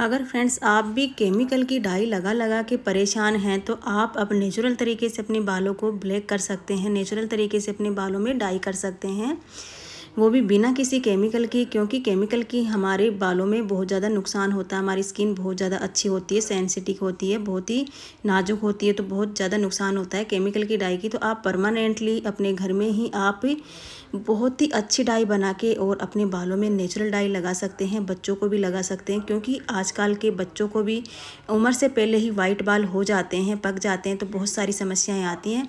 अगर फ्रेंड्स आप भी केमिकल की डाई लगा लगा के परेशान हैं तो आप अब नेचुरल तरीके से अपने बालों को ब्लैक कर सकते हैं नेचुरल तरीके से अपने बालों में डाई कर सकते हैं वो भी बिना किसी केमिकल की क्योंकि केमिकल की हमारे बालों में बहुत ज़्यादा नुकसान होता है हमारी स्किन बहुत ज़्यादा अच्छी होती है सेंसिटिव होती है बहुत ही नाजुक होती है तो बहुत ज़्यादा नुकसान होता है केमिकल की डाई की तो आप परमानेंटली अपने घर में ही आप बहुत ही अच्छी डाई बना के और अपने बालों में नेचुरल डाई लगा सकते हैं बच्चों को भी लगा सकते हैं क्योंकि आजकल के बच्चों को भी उम्र से पहले ही वाइट बाल हो जाते हैं पक जाते हैं तो बहुत सारी समस्याएं आती हैं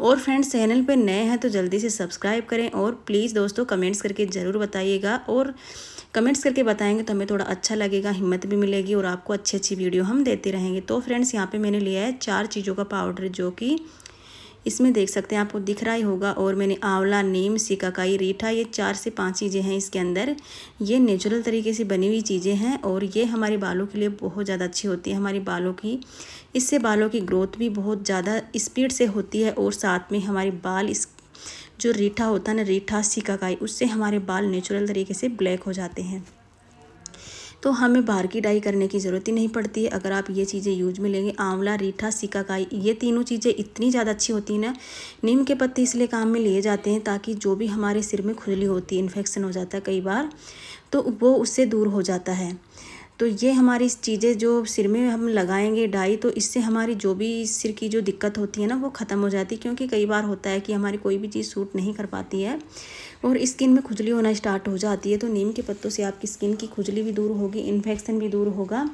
और फ्रेंड्स चैनल पर नए हैं तो जल्दी से सब्सक्राइब करें और प्लीज़ दोस्तों कमेंट कमेंट्स करके ज़रूर बताइएगा और कमेंट्स करके बताएंगे तो हमें थोड़ा अच्छा लगेगा हिम्मत भी मिलेगी और आपको अच्छी अच्छी वीडियो हम देते रहेंगे तो फ्रेंड्स यहाँ पे मैंने लिया है चार चीज़ों का पाउडर जो कि इसमें देख सकते हैं आपको दिख रहा ही होगा और मैंने आंवला नीम सिकाकाई रीठा ये चार से पांच चीज़ें हैं इसके अंदर ये नेचुरल तरीके से बनी हुई चीज़ें हैं और ये हमारे बालों के लिए बहुत ज़्यादा अच्छी होती है हमारे बालों की इससे बालों की ग्रोथ भी बहुत ज़्यादा स्पीड से होती है और साथ में हमारे बाल इस जो रीठा होता है ना रीठा सिकाकाई उससे हमारे बाल नेचुरल तरीके से ब्लैक हो जाते हैं तो हमें बाहर की डाई करने की ज़रूरत ही नहीं पड़ती है अगर आप ये चीज़ें यूज में लेंगे आंवला रीठा सिकाकाई ये तीनों चीज़ें इतनी ज़्यादा अच्छी होती हैं ना नीम के पत्ते इसलिए काम में लिए जाते हैं ताकि जो भी हमारे सिर में खुजली होती है इन्फेक्शन हो जाता है कई बार तो वो उससे दूर हो जाता है तो ये हमारी चीज़ें जो सिर में हम लगाएंगे डाई तो इससे हमारी जो भी सिर की जो दिक्कत होती है ना वो ख़त्म हो जाती है क्योंकि कई बार होता है कि हमारी कोई भी चीज़ सूट नहीं कर पाती है और स्किन में खुजली होना स्टार्ट हो जाती है तो नीम के पत्तों से आपकी स्किन की खुजली भी दूर होगी इन्फेक्शन भी दूर होगा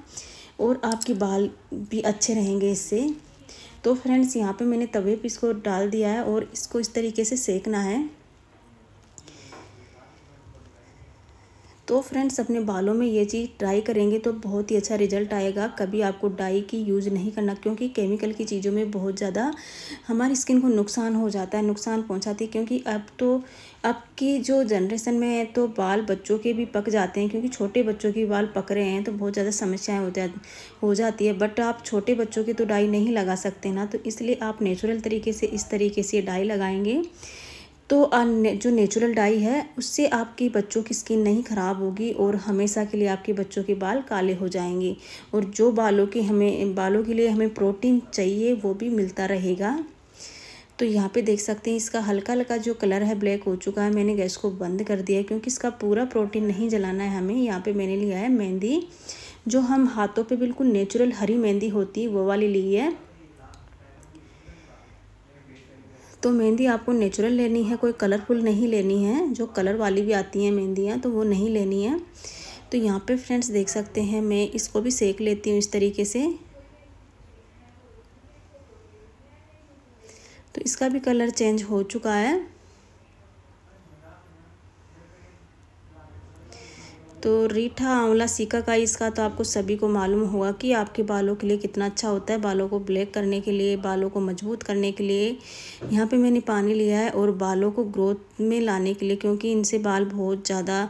और आपके बाल भी अच्छे रहेंगे इससे तो फ्रेंड्स यहाँ पे मैंने तवे पे इसको डाल दिया है और इसको इस तरीके से सेकना है तो फ्रेंड्स अपने बालों में ये चीज़ ट्राई करेंगे तो बहुत ही अच्छा रिजल्ट आएगा कभी आपको डाई की यूज़ नहीं करना क्योंकि केमिकल की चीज़ों में बहुत ज़्यादा हमारी स्किन को नुकसान हो जाता है नुकसान पहुँचाती है क्योंकि अब तो अब की जो जनरेशन में है तो बाल बच्चों के भी पक जाते हैं क्योंकि छोटे बच्चों के बाल पक रहे हैं तो बहुत ज़्यादा समस्याएँ हो जा हो जाती है बट आप छोटे बच्चों की तो डाई नहीं लगा सकते ना तो इसलिए आप नेचुरल तरीके से इस तरीके से डाई लगाएंगे तो जो नेचुरल डाई है उससे आपके बच्चों की स्किन नहीं ख़राब होगी और हमेशा के लिए आपके बच्चों के बाल काले हो जाएंगे और जो बालों के हमें बालों के लिए हमें प्रोटीन चाहिए वो भी मिलता रहेगा तो यहाँ पे देख सकते हैं इसका हल्का हल्का जो कलर है ब्लैक हो चुका है मैंने गैस को बंद कर दिया है क्योंकि इसका पूरा प्रोटीन नहीं जलाना है हमें यहाँ पे मैंने लिया है मेहंदी जो हम हाथों पे बिल्कुल नेचुरल हरी मेहंदी होती है वो वाली ली है तो मेहंदी आपको नेचुरल लेनी है कोई कलरफुल नहीं लेनी है जो कलर वाली भी आती हैं मेहंदियाँ तो वो नहीं लेनी है तो यहाँ पे फ्रेंड्स देख सकते हैं मैं इसको भी सेक लेती हूँ इस तरीके से तो इसका भी कलर चेंज हो चुका है तो रीठा आंवला सीका का इसका तो आपको सभी को मालूम होगा कि आपके बालों के लिए कितना अच्छा होता है बालों को ब्लैक करने के लिए बालों को मजबूत करने के लिए यहाँ पे मैंने पानी लिया है और बालों को ग्रोथ में लाने के लिए क्योंकि इनसे बाल बहुत ज़्यादा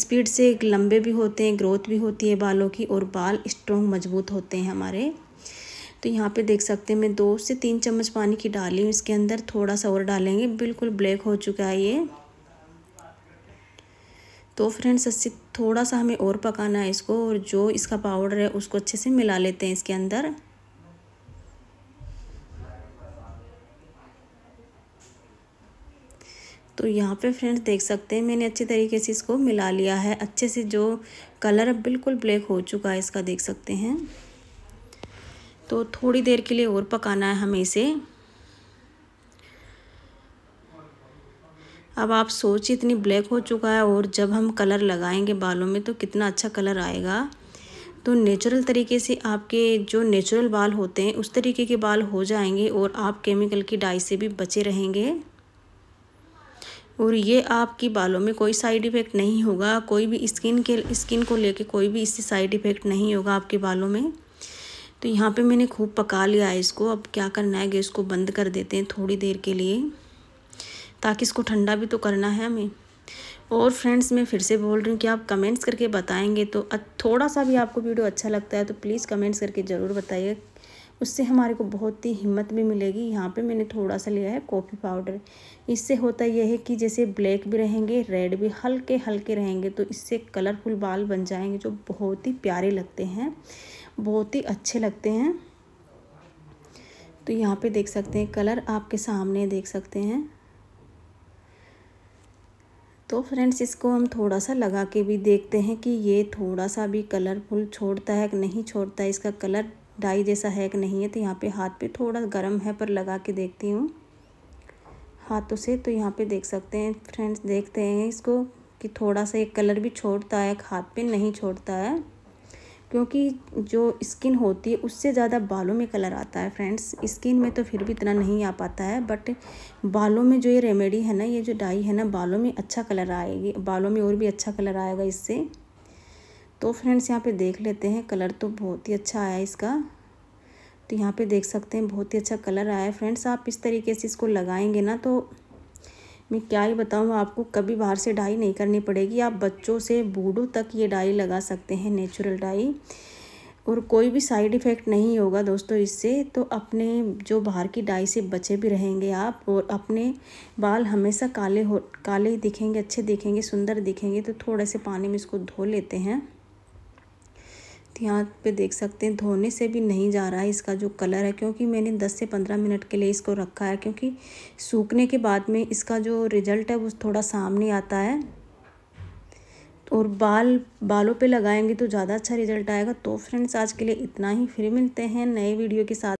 स्पीड से लंबे भी होते हैं ग्रोथ भी होती है बालों की और बाल स्ट्रोंग मजबूत होते हैं हमारे तो यहाँ पे देख सकते हैं मैं दो से तीन चम्मच पानी की डाली हूँ इसके अंदर थोड़ा सा और डालेंगे बिल्कुल ब्लैक हो चुका है ये तो फ्रेंड्स अच्छी थोड़ा सा हमें और पकाना है इसको और जो इसका पाउडर है उसको अच्छे से मिला लेते हैं इसके अंदर तो यहाँ पे फ्रेंड्स देख सकते हैं मैंने अच्छे तरीके से इसको मिला लिया है अच्छे से जो कलर बिल्कुल ब्लैक हो चुका है इसका देख सकते हैं तो थोड़ी देर के लिए और पकाना है हमें इसे अब आप सोचिए इतनी ब्लैक हो चुका है और जब हम कलर लगाएंगे बालों में तो कितना अच्छा कलर आएगा तो नेचुरल तरीके से आपके जो नेचुरल बाल होते हैं उस तरीके के बाल हो जाएंगे और आप केमिकल की डाई से भी बचे रहेंगे और ये आपकी बालों में कोई साइड इफ़ेक्ट नहीं होगा कोई भी स्किन के स्किन को लेके कोई भी इससे साइड इफ़ेक्ट नहीं होगा आपके बालों में तो यहाँ पे मैंने खूब पका लिया है इसको अब क्या करना है गैस को बंद कर देते हैं थोड़ी देर के लिए ताकि इसको ठंडा भी तो करना है हमें और फ्रेंड्स मैं फिर से बोल रही हूँ कि आप कमेंट्स करके बताएंगे तो थोड़ा सा भी आपको वीडियो अच्छा लगता है तो प्लीज़ कमेंट्स करके ज़रूर बताइए उससे हमारे को बहुत ही हिम्मत भी मिलेगी यहाँ पे मैंने थोड़ा सा लिया है कॉफ़ी पाउडर इससे होता यह है कि जैसे ब्लैक भी रहेंगे रेड भी हल्के हल्के रहेंगे तो इससे कलरफुल बाल बन जाएंगे जो बहुत ही प्यारे लगते हैं बहुत ही अच्छे लगते हैं तो यहाँ पे देख सकते हैं कलर आपके सामने देख सकते हैं तो फ्रेंड्स इसको हम थोड़ा सा लगा के भी देखते हैं कि ये थोड़ा सा भी कलरफुल छोड़ता है कि नहीं छोड़ता है इसका कलर डाई जैसा है कि नहीं है तो यहाँ पे हाथ पे थोड़ा गर्म है पर लगा के देखती हूँ हाथों से तो यहाँ पे देख सकते हैं फ्रेंड्स देखते हैं इसको कि थोड़ा सा ये कलर भी छोड़ता है हाथ पे नहीं छोड़ता है क्योंकि जो स्किन होती है उससे ज़्यादा बालों में कलर आता है फ्रेंड्स स्किन में तो फिर भी इतना नहीं आ पाता है बट बालों में जो ये रेमेडी है ना ये जो डाई है ना बालों में अच्छा कलर आएगी बालों में और भी अच्छा कलर आएगा इससे तो फ्रेंड्स यहाँ पे देख लेते हैं कलर तो बहुत ही अच्छा आया इसका तो यहाँ पर देख सकते हैं बहुत ही अच्छा कलर आया है फ्रेंड्स आप इस तरीके से इसको लगाएंगे ना तो मैं क्या ही बताऊँ आपको कभी बाहर से डाई नहीं करनी पड़ेगी आप बच्चों से बूढ़ों तक ये डाई लगा सकते हैं नेचुरल डाई और कोई भी साइड इफ़ेक्ट नहीं होगा दोस्तों इससे तो अपने जो बाहर की डाई से बचे भी रहेंगे आप और अपने बाल हमेशा काले हो काले दिखेंगे अच्छे दिखेंगे सुंदर दिखेंगे तो थोड़े से पानी में इसको धो लेते हैं यहाँ पे देख सकते हैं धोने से भी नहीं जा रहा है इसका जो कलर है क्योंकि मैंने 10 से 15 मिनट के लिए इसको रखा है क्योंकि सूखने के बाद में इसका जो रिज़ल्ट है वो थोड़ा सामने आता है और बाल बालों पे लगाएंगे तो ज़्यादा अच्छा रिजल्ट आएगा तो फ्रेंड्स आज के लिए इतना ही फिर मिलते हैं नए वीडियो के साथ